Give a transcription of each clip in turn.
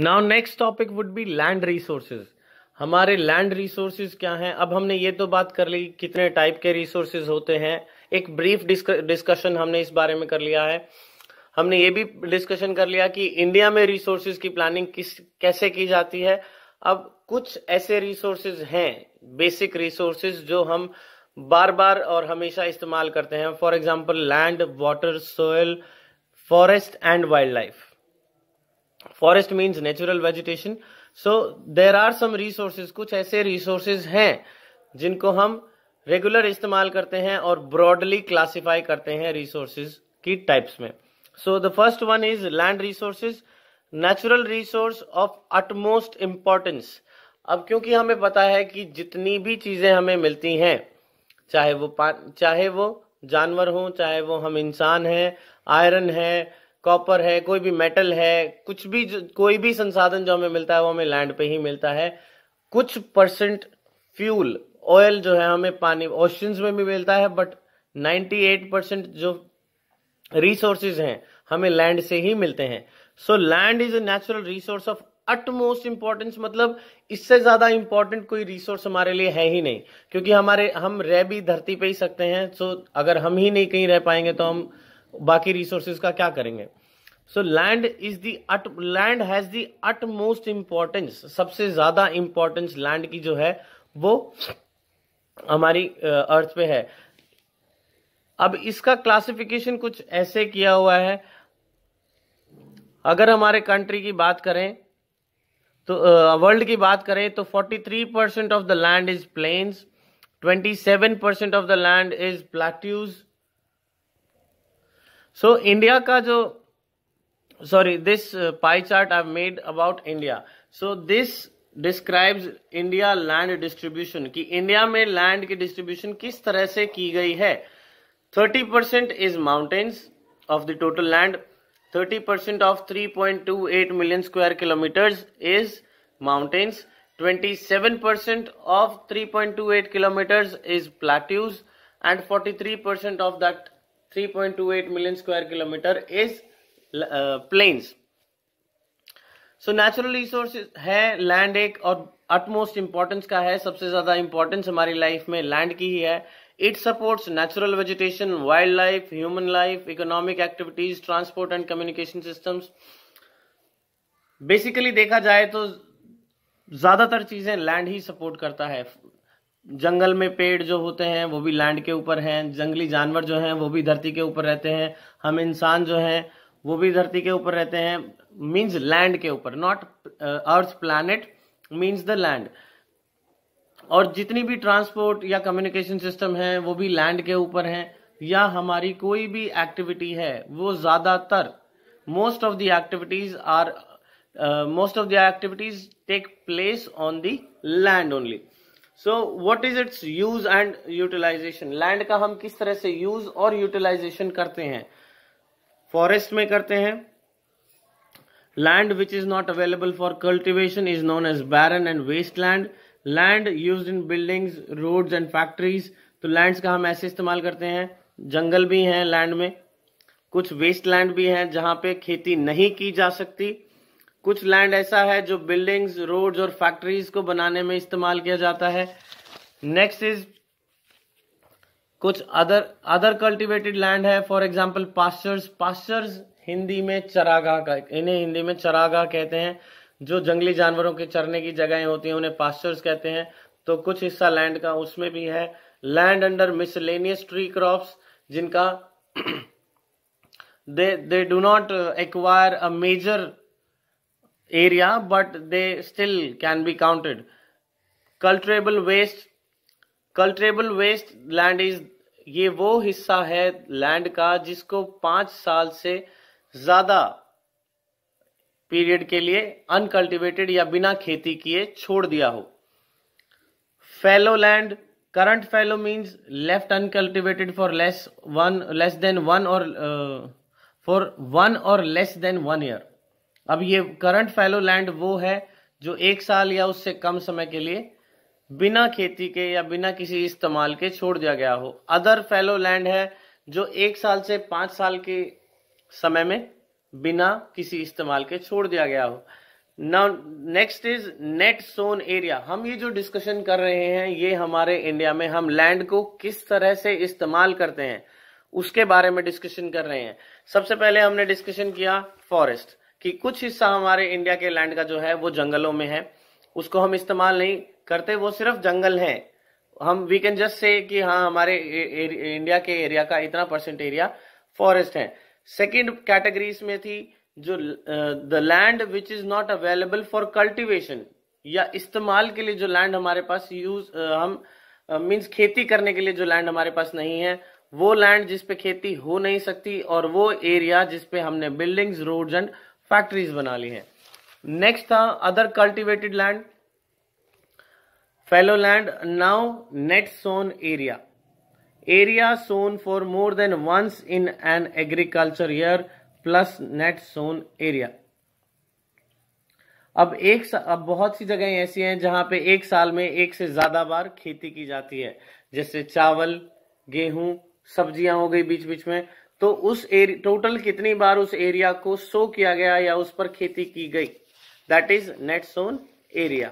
Now next topic would be land resources हमारे land resources क्या हैं अब हमने ये तो बात कर ली कितने टाइप के रिसोर्सेज होते हैं एक ब्रीफ डिस्कशन हमने इस बारे में कर लिया है हमने ये भी डिस्कशन कर लिया कि इंडिया में रिसोर्सेज की प्लानिंग किस कैसे की जाती है अब कुछ ऐसे रिसोर्सेज हैं बेसिक रिसोर्सेज जो हम बार बार और हमेशा इस्तेमाल करते हैं for example land water soil forest and wildlife forest means natural vegetation so there are some resources कुछ ऐसे रिसोर्सेज हैं जिनको हम रेगुलर इस्तेमाल करते हैं और ब्रॉडली क्लासिफाई करते हैं रिसोर्सेज की टाइप्स में so the first one is land resources natural resource of utmost importance अब क्योंकि हमें पता है कि जितनी भी चीजें हमें मिलती हैं चाहे वो चाहे वो जानवर हो चाहे वो हम इंसान हैं आयरन है कॉपर है कोई भी मेटल है कुछ भी कोई भी संसाधन जो हमें मिलता है वो हमें लैंड पे ही मिलता है कुछ परसेंट फ्यूल ऑयल जो है हमें पानी ओशंस में भी मिलता है बट 98 परसेंट जो रिसोर्सेज हैं हमें लैंड से ही मिलते हैं so land is a natural resource of utmost importance मतलब इससे ज्यादा इंपॉर्टेंट कोई रिसोर्स हमारे लिए है ही नहीं क्योंकि हमारे हम रह भी धरती पे ही सकते हैं सो so, अगर हम ही नहीं कहीं रह पाएंगे तो हम बाकी रिसोर्सेज का क्या करेंगे so land is the at land has the utmost importance सबसे ज्यादा इंपॉर्टेंस लैंड की जो है वो हमारी अर्थ पे है अब इसका क्लासिफिकेशन कुछ ऐसे किया हुआ है अगर हमारे कंट्री की बात करें तो वर्ल्ड uh, की बात करें तो 43 percent of the land is plains 27 percent of the land is plateaus so India का जो sorry this pie chart I made about India so this describes India land distribution कि इंडिया में land की distribution किस तरह से की गई है 30% percent is mountains of the total land 30% percent of 3.28 million square kilometers is to 27% of 3.28 kilometers and forty three 43% of that 3.28 million square kilometer is uh, plains so natural resources है land एक और utmost importance का है सबसे ज्यादा importance हमारी life में land की ही है it supports natural vegetation wild life human life economic activities transport and communication systems basically देखा जाए तो ज्यादातर चीजें लैंड ही सपोर्ट करता है जंगल में पेड़ जो होते हैं वो भी लैंड के ऊपर हैं जंगली जानवर जो हैं वो भी धरती के ऊपर रहते हैं हम इंसान जो हैं वो भी धरती के ऊपर रहते हैं मीन्स लैंड के ऊपर not earth planet means the land और जितनी भी ट्रांसपोर्ट या कम्युनिकेशन सिस्टम है वो भी लैंड के ऊपर हैं या हमारी कोई भी एक्टिविटी है वो ज़्यादातर most of the activities are most of the activities take place on the land only so what is its use and utilization land का हम किस तरह से यूज और यूटिलाइजेशन करते हैं फॉरेस्ट में करते हैं which is not available for cultivation is known as barren and waste land land use in buildings road and factories तो लैंड्स का हम ऐसे इस्तेमाल करते हैं जंगल भी हैं लैंड में कुछ वेस्ट लैंड भी हैं जहां पे खेती नहीं की जा सकती कुछ लैंड ऐसा है जो बिल्डिंग्स रोड्स और फैक्ट्रीज को बनाने में इस्तेमाल किया जाता है नेक्स्ट इज कुछ अदर अदर कल्टिवेटेड लैंड है for example pastures pastures Hindi में चरागाह का इन्हें हिंदी में चरागाह कहते हैं जो जंगली जानवरों के चरने की जगहें होती हैं उन्हें पास्चर्स कहते हैं तो कुछ हिस्सा लैंड का उसमें भी है land under miscellaneous tree crops जिनका they they do not acquire a major area, but they still can be counted. Culturable waste, culturable waste land is ये वो हिस्सा है लैंड का जिसको पांच साल से ज्यादा पीरियड के लिए अनकल्टिवेटेड या बिना खेती किए छोड़ दिया हो fallow land current fallow means left uncultivated for less one less than one और फॉर वन और लेस देन वन ईयर अब ये करंट फैलो लैंड वो है जो एक साल या उससे कम समय के लिए बिना खेती के या बिना किसी इस्तेमाल के छोड़ दिया गया हो अदर फैलो लैंड है जो एक साल से पांच साल के समय में बिना किसी इस्तेमाल के छोड़ दिया गया हो now next is net sown area हम ये जो डिस्कशन कर रहे हैं ये हमारे इंडिया में हम लैंड को किस तरह से इस्तेमाल करते हैं उसके बारे में डिस्कशन कर रहे हैं सबसे पहले हमने डिस्कशन किया फॉरेस्ट कि कुछ हिस्सा हमारे इंडिया के लैंड का जो है वो जंगलों में है उसको हम इस्तेमाल नहीं करते वो सिर्फ जंगल है हम वी कैन जस्ट से कि हाँ हमारे ए, ए, इंडिया के एरिया का इतना परसेंट एरिया फॉरेस्ट है सेकेंड कैटेगरीज में थी जो the land which is not available for cultivation या इस्तेमाल के लिए जो लैंड हमारे पास यूज uh, हम मीन्स uh, खेती करने के लिए जो लैंड हमारे पास नहीं है वो लैंड जिसपे खेती हो नहीं सकती और वो एरिया जिसपे हमने बिल्डिंग्स रोड्स एंड फैक्ट्रीज बना ली हैं नेक्स्ट था other cultivated land fallow land now net sown area area sown for more than once in an agriculture year plus net sown area अब एक अब बहुत सी जगह ऐसी हैं जहां पे एक साल में एक से ज्यादा बार खेती की जाती है जैसे चावल गेहूं सब्जियां हो गई बीच बीच में तो उस एरिया टोटल कितनी बार उस एरिया को सो किया गया या उस पर खेती की गई that is net sown area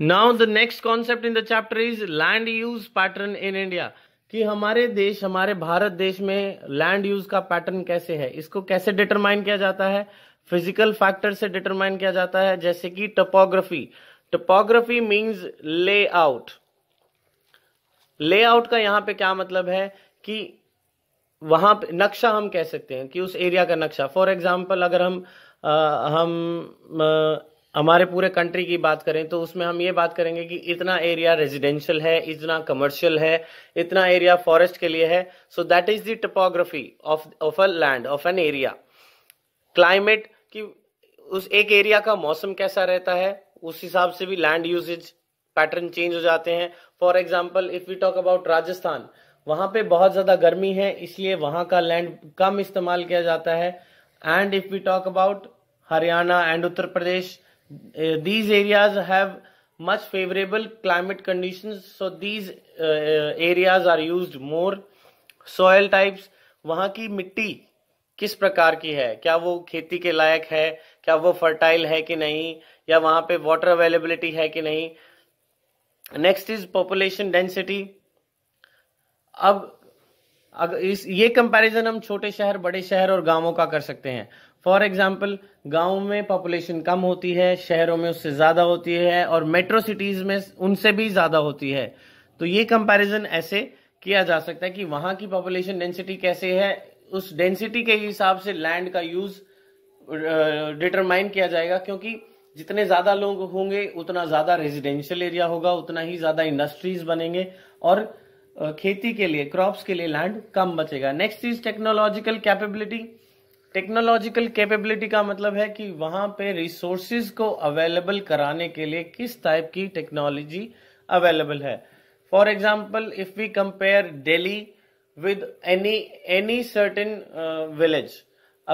now the next concept in the chapter is land use pattern in India कि हमारे देश हमारे भारत देश में लैंड यूज का पैटर्न कैसे है इसको कैसे डिटरमाइन किया जाता है फिजिकल फैक्टर से डिटरमाइन किया जाता है जैसे कि topography topography means layout layout का यहां पे क्या मतलब है कि वहां पे नक्शा हम कह सकते हैं कि उस एरिया का नक्शा फॉर एग्जाम्पल अगर हम आ, हम आ, हमारे पूरे कंट्री की बात करें तो उसमें हम ये बात करेंगे कि इतना एरिया रेजिडेंशियल है इतना कमर्शियल है इतना एरिया फॉरेस्ट के लिए है so that is the of of a land of an area climate कि उस एक एरिया का मौसम कैसा रहता है उस हिसाब से भी लैंड यूजेज पैटर्न चेंज हो जाते हैं for example if we talk about Rajasthan वहां पे बहुत ज़्यादा गर्मी है इसलिए वहां का लैंड कम इस्तेमाल किया जाता है and if we talk about Haryana and Uttar Pradesh these areas have much favourable climate condition so these areas are use more soil types वहां की मिट्टी किस प्रकार की है क्या वो खेती के लायक है क्या वो फर्टाइल है कि नहीं या वहां पे वाटर अवेलेबिलिटी है कि नहीं नेक्स्ट इज पॉपुलेशन डेंसिटी अब अगर इस ये कंपैरिजन हम छोटे शहर बड़े शहर और गांवों का कर सकते हैं फॉर एग्जाम्पल गांव में पॉपुलेशन कम होती है शहरों में उससे ज़्यादा होती है और मेट्रो सिटीज़ में उनसे भी ज़्यादा होती है तो ये कंपैरिजन ऐसे किया जा सकता है कि वहां की पॉपुलेशन डेंसिटी कैसे है उस डेंसिटी के हिसाब से लैंड का यूज़ डिटरमाइन किया जाएगा क्योंकि जितने ज़्यादा लोग होंगे उतना ज़्यादा रेजिडेंशियल एरिया होगा उतना ही ज़्यादा इंडस्ट्रीज बनेंगे और खेती के लिए क्रॉप्स के लिए लैंड कम बचेगा next is technological capability technological capability का मतलब है कि वहां पे रिसोर्सिस को अवेलेबल कराने के लिए किस टाइप की टेक्नोलॉजी अवेलेबल है for example if we compare Delhi with any any certain village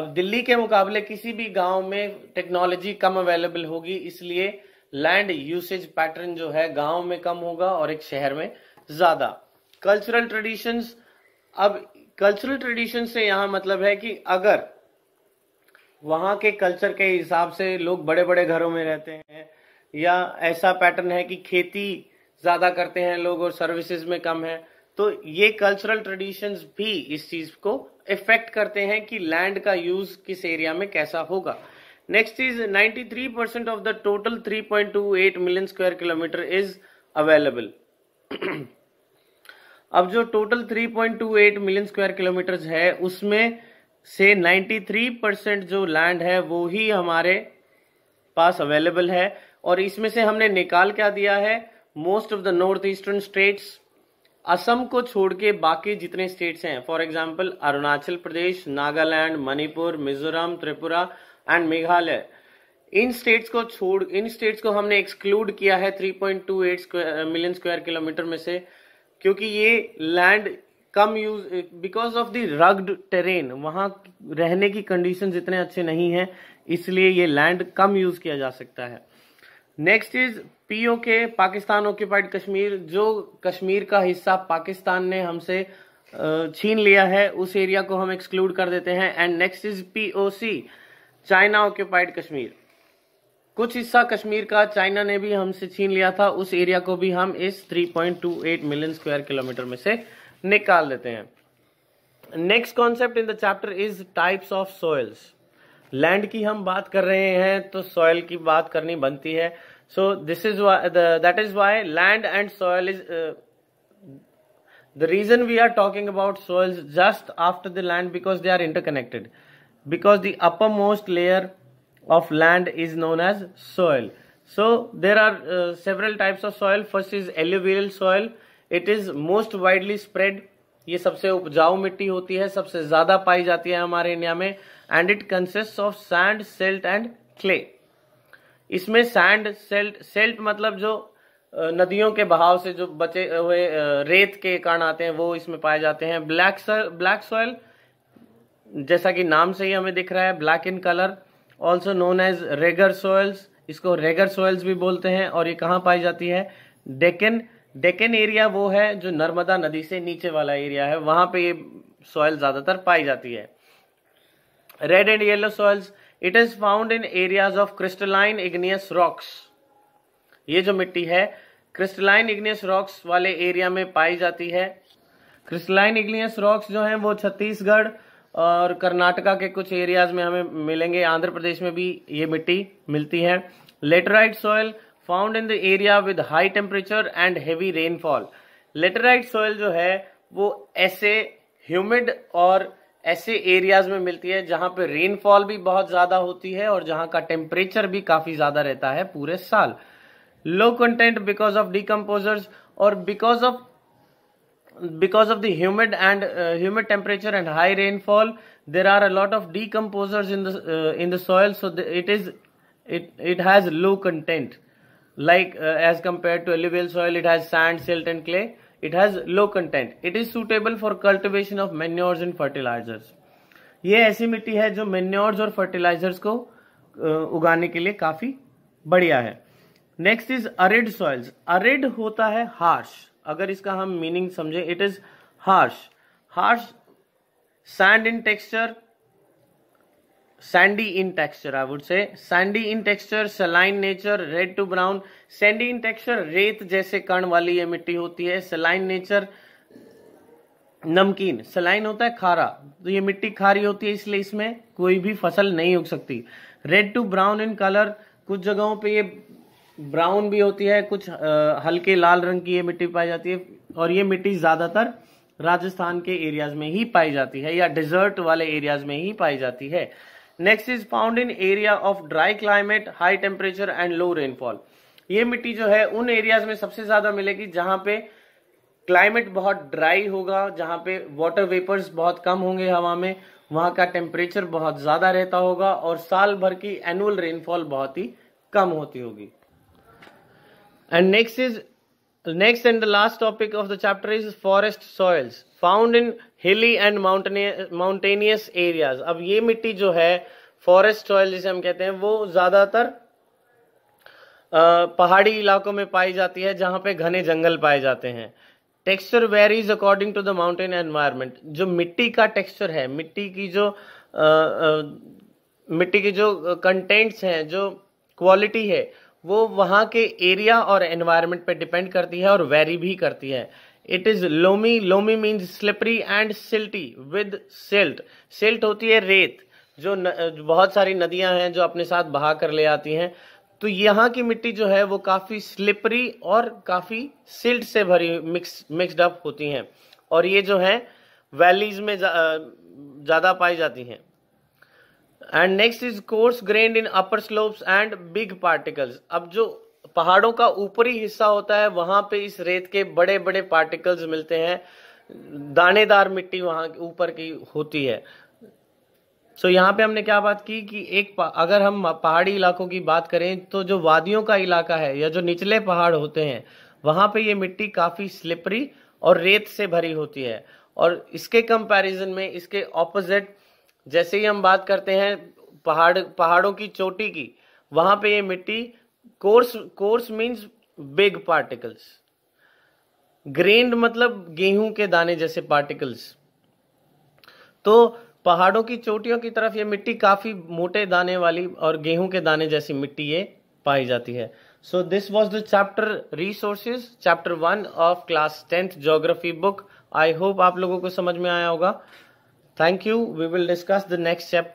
अब दिल्ली के मुकाबले किसी भी गांव में टेक्नोलॉजी कम अवेलेबल होगी इसलिए लैंड यूसेज पैटर्न जो है गांव में कम होगा और एक शहर में ज्यादा कल्चरल ट्रेडिशंस अब कल्चरल ट्रेडिशन से यहां मतलब है कि अगर वहां के कल्चर के हिसाब से लोग बड़े बड़े घरों में रहते हैं या ऐसा पैटर्न है कि खेती ज़्यादा करते हैं लोग और सर्विसेज में कम है तो ये कल्चरल ट्रेडिशंस भी इस चीज़ को इफेक्ट करते हैं कि लैंड का यूज किस एरिया में कैसा होगा next is 93 percent of the total 3.28 million square kilometer is available अब जो टोटल 3.28 मिलियन स्क्वायर किलोमीटर है उसमें से 93 परसेंट जो लैंड है वो ही हमारे पास अवेलेबल है और इसमें से हमने निकाल क्या दिया है most of the north eastern states Assam को छोड़ के बाकी जितने स्टेट्स हैं for example Arunachal Pradesh Nagaland Manipur Mizoram Tripura and Meghalaya इन स्टेट्स को छोड़ इन स्टेट्स को हमने एक्सक्लूड किया है 3.28 मिलियन स्क्वायर किलोमीटर में से क्योंकि ये लैंड कम use because of the rugged terrain वहां रहने की कंडीशन इतने अच्छे नहीं है इसलिए ये लैंड कम यूज किया जा सकता है next is POK Pakistan occupied Kashmir जो कश्मीर का हिस्सा पाकिस्तान ने हमसे छीन लिया है उस एरिया को हम एक्सक्लूड कर देते हैं and next is POC China occupied Kashmir कुछ हिस्सा कश्मीर का चाइना ने भी हमसे छीन लिया था उस एरिया को भी हम इस 3.28 मिलियन स्क्वायर किलोमीटर में से निकाल देते हैं next concept in the chapter is types of soils land की हम बात कर रहे हैं तो सॉइल की बात करनी बनती है so this is that is why land and soil is the reason we are talking about about just after the land because they are interconnected because the uppermost layer of land is known as soil. So there are uh, several types of soil. First is alluvial soil. It is most widely spread. ये सबसे उपजाऊ मिट्टी होती है सबसे ज्यादा पाई जाती है हमारे इंडिया में and it consist of sand silt and clay इसमें सैंड सेल्ट सेल्ट मतलब जो नदियों के बहाव से जो बचे हुए रेत के कारण आते हैं वो इसमें पाए जाते हैं ब्लैक ब्लैक सॉयल जैसा कि नाम से ही हमें दिख रहा है black in colour also known as regur soils इसको रेगर सोयल्स भी बोलते हैं और ये कहाँ पाई जाती है डेकन डेकन एरिया वो है जो नर्मदा नदी से नीचे वाला एरिया है वहाँ पे ये सॉयल ज़्यादातर पाई जाती है red and yellow soils it is found in areas of crystalline igneous rocks ये जो मिट्टी है क्रिस्टलाइन इग्नियस रॉक्स वाले एरिया में पाई जाती है क्रिस्टलाइन इग्नियस रॉक्स जो हैं वो छत्तीसगढ़ और कर्नाटका के कुछ एरियाज में हमें मिलेंगे आंध्र प्रदेश में भी ये मिट्टी मिलती है laterite soil found in the area with high temperature and heavy rainfall laterite soil जो है वो ऐसे ह्यूमिड और ऐसे एरियाज में मिलती है जहां पे रेनफॉल भी बहुत ज्यादा होती है और जहां का टेम्परेचर भी काफी ज्यादा रहता है पूरे साल low content because of decomposers और because of because of the humid and uh, humid temperature and high rainfall there are a lot of decomposers in the uh, in the soil so the, it is it it has low content like uh, as compared to alluvial soil it has sand silt and clay it has low content it is suitable for cultivation of manures and fertilizers ये ऐसी मिट्टी है जो manures और fertilisers को ugane ke liye kafi badhiya hai next is arid soils arid hota hai harsh अगर इसका हम मीनिंग समझे it is harsh harsh sand in texture sandy in texture I would say sandy in texture saline nature red to brown sandy in texture रेत जैसे कण वाली ये मिट्टी होती है सलाइन नेचर नमकीन सलाइन होता है खारा तो ये मिट्टी खारी होती है इसलिए इसमें कोई भी फसल नहीं उग सकती red to brown in colour कुछ जगहों पे ये ब्राउन भी होती है कुछ हल्के लाल रंग की ये मिट्टी पाई जाती है और ये मिट्टी ज़्यादातर राजस्थान के एरियाज में ही पाई जाती है या डिजर्ट वाले एरियाज में ही पाई जाती है next is found in area of dry climate high temperature and low rainfall ये मिट्टी जो है उन एरियाज में सबसे ज्यादा मिलेगी जहां पे क्लाइमेट बहुत ड्राई होगा जहां पे वाटर वेपर्स बहुत कम होंगे हवा में वहां का टेम्परेचर बहुत ज्यादा रहता होगा और साल भर की एनुअल रेनफॉल बहुत ही कम होती होगी and next is next and the last topic of the chapter is forest soils found in hilly and mountainous mountainous areas अब ये मिट्टी जो है forest soil जिसे हम कहते हैं वो ज्यादातर पहाड़ी इलाकों में पाई जाती है जहां पे घने जंगल पाए जाते हैं texture varies according to the mountain environment जो मिट्टी का टेक्सचर है मिट्टी की जो आ, आ, मिट्टी की जो कंटेंट्स हैं जो क्वालिटी है वो वहाँ के एरिया और एनवायरनमेंट पे डिपेंड करती है और वेरी भी करती है it is loamy loamy means slippery and silty with silt silt होती है रेत जो, न, बहुत सारी नदियां हैं जो अपने साथ बहा कर ले आती हैं तो यहाँ की मिट्टी जो है वो काफ़ी स्लिपरी और काफ़ी सिल्ट से भरी मिक्स मिक्सड अप होती हैं और ये जो है वैलीज में ज़्यादा जा, पाई जाती हैं and next is coarse grain in upper slopes and big particles अब जो पहाड़ों का ऊपरी हिस्सा होता है वहां पे इस रेत के बड़े बड़े पार्टिकल्स मिलते हैं दानेदार मिट्टी वहां ऊपर की होती है सो so, यहाँ पे हमने क्या बात की कि एक अगर हम पहाड़ी इलाकों की बात करें तो जो वादियों का इलाका है या जो निचले पहाड़ होते हैं वहां पे ये मिट्टी काफी स्लिपरी और रेत से भरी होती है और इसके कंपैरिजन में इसके ऑपोजिट जैसे ही हम बात करते हैं पहाड़ पहाड़ों की चोटी की वहां पे ये मिट्टी coarse coarse means big particles grain मतलब गेहूं के दाने जैसे पार्टिकल्स तो पहाड़ों की चोटियों की तरफ ये मिट्टी काफी मोटे दाने वाली और गेहूं के दाने जैसी मिट्टी ये पाई जाती है so this was the chapter resources chapter one of class tenth geography book I hope आप लोगों को समझ में आया होगा Thank you. We will discuss the next chapter.